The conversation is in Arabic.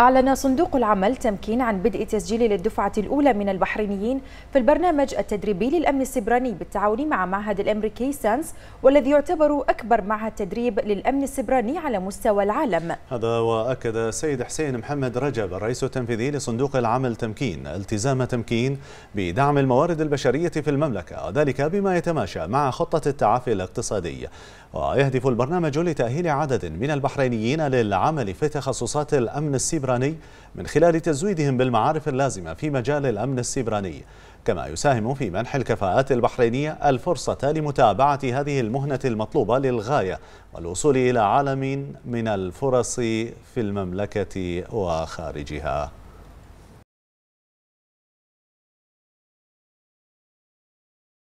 أعلن صندوق العمل تمكين عن بدء تسجيل للدفعة الأولى من البحرينيين في البرنامج التدريبي للأمن السبراني بالتعاون مع معهد الأمريكي سانس والذي يعتبر أكبر معهد تدريب للأمن السبراني على مستوى العالم هذا وأكد السيد حسين محمد رجب الرئيس التنفيذي لصندوق العمل تمكين التزام تمكين بدعم الموارد البشرية في المملكة وذلك بما يتماشى مع خطة التعافي الاقتصادي ويهدف البرنامج لتأهيل عدد من البحرينيين للعمل في تخصصات الأمن السبراني السيبراني من خلال تزويدهم بالمعارف اللازمة في مجال الأمن السبراني كما يساهم في منح الكفاءات البحرينية الفرصة لمتابعة هذه المهنة المطلوبة للغاية والوصول إلى عالم من الفرص في المملكة وخارجها